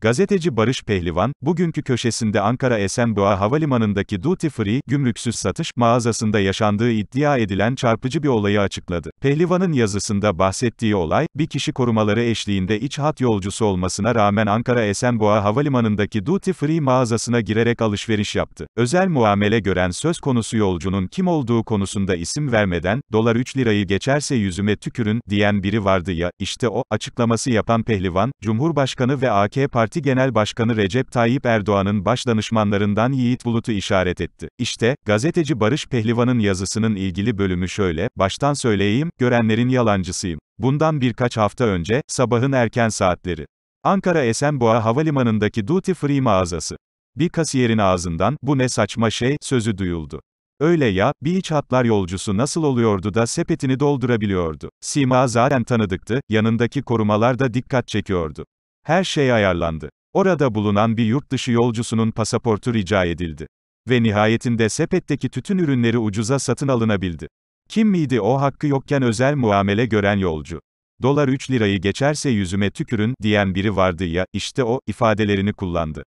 Gazeteci Barış Pehlivan, bugünkü köşesinde Ankara Esenboğa Havalimanı'ndaki Duty Free, gümrüksüz satış, mağazasında yaşandığı iddia edilen çarpıcı bir olayı açıkladı. Pehlivan'ın yazısında bahsettiği olay, bir kişi korumaları eşliğinde iç hat yolcusu olmasına rağmen Ankara Esenboğa Havalimanı'ndaki Duty Free mağazasına girerek alışveriş yaptı. Özel muamele gören söz konusu yolcunun kim olduğu konusunda isim vermeden, dolar 3 lirayı geçerse yüzüme tükürün, diyen biri vardı ya, işte o, açıklaması yapan Pehlivan, Cumhurbaşkanı ve AK Parti Parti Genel Başkanı Recep Tayyip Erdoğan'ın başdanışmanlarından Yiğit Bulut'u işaret etti. İşte, gazeteci Barış Pehlivan'ın yazısının ilgili bölümü şöyle, baştan söyleyeyim, görenlerin yalancısıyım. Bundan birkaç hafta önce, sabahın erken saatleri. Ankara Esenboğa Havalimanı'ndaki duty free mağazası. Bir kasiyerin ağzından, bu ne saçma şey, sözü duyuldu. Öyle ya, bir iç hatlar yolcusu nasıl oluyordu da sepetini doldurabiliyordu. Sima zaten tanıdıktı, yanındaki korumalar da dikkat çekiyordu. Her şey ayarlandı. Orada bulunan bir yurt dışı yolcusunun pasaportu rica edildi. Ve nihayetinde sepetteki tütün ürünleri ucuza satın alınabildi. Kim miydi o hakkı yokken özel muamele gören yolcu? Dolar 3 lirayı geçerse yüzüme tükürün diyen biri vardı ya, işte o, ifadelerini kullandı.